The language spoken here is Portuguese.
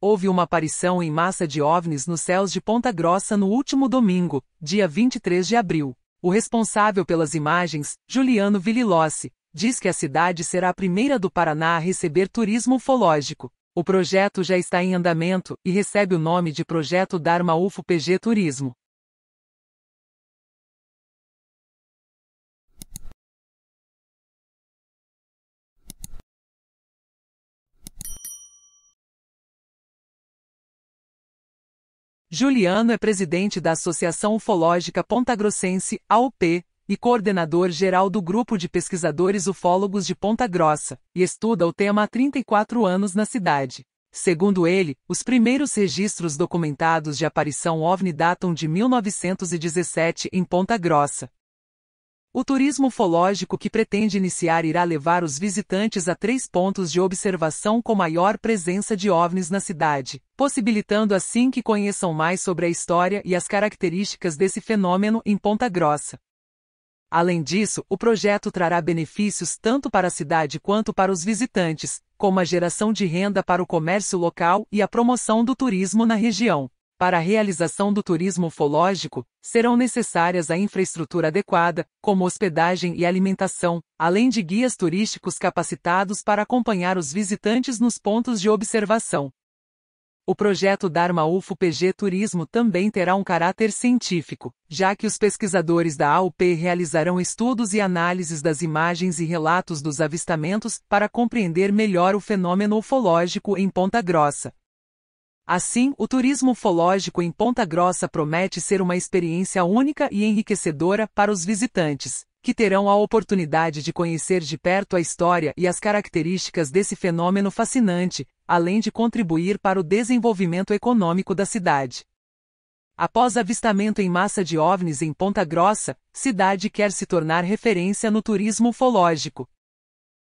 Houve uma aparição em massa de OVNIs nos céus de Ponta Grossa no último domingo, dia 23 de abril. O responsável pelas imagens, Juliano Villilossi, diz que a cidade será a primeira do Paraná a receber turismo ufológico. O projeto já está em andamento e recebe o nome de Projeto Dharma UFO PG Turismo. Juliano é presidente da Associação Ufológica Pontagrossense, AUP, e coordenador geral do Grupo de Pesquisadores Ufólogos de Ponta Grossa, e estuda o tema há 34 anos na cidade. Segundo ele, os primeiros registros documentados de aparição OVNI datam de 1917 em Ponta Grossa, o turismo ufológico que pretende iniciar irá levar os visitantes a três pontos de observação com maior presença de OVNIs na cidade, possibilitando assim que conheçam mais sobre a história e as características desse fenômeno em Ponta Grossa. Além disso, o projeto trará benefícios tanto para a cidade quanto para os visitantes, como a geração de renda para o comércio local e a promoção do turismo na região. Para a realização do turismo ufológico, serão necessárias a infraestrutura adequada, como hospedagem e alimentação, além de guias turísticos capacitados para acompanhar os visitantes nos pontos de observação. O projeto Dharma UFO PG Turismo também terá um caráter científico, já que os pesquisadores da AUP realizarão estudos e análises das imagens e relatos dos avistamentos para compreender melhor o fenômeno ufológico em Ponta Grossa. Assim, o turismo ufológico em Ponta Grossa promete ser uma experiência única e enriquecedora para os visitantes, que terão a oportunidade de conhecer de perto a história e as características desse fenômeno fascinante, além de contribuir para o desenvolvimento econômico da cidade. Após avistamento em massa de OVNIs em Ponta Grossa, cidade quer se tornar referência no turismo ufológico,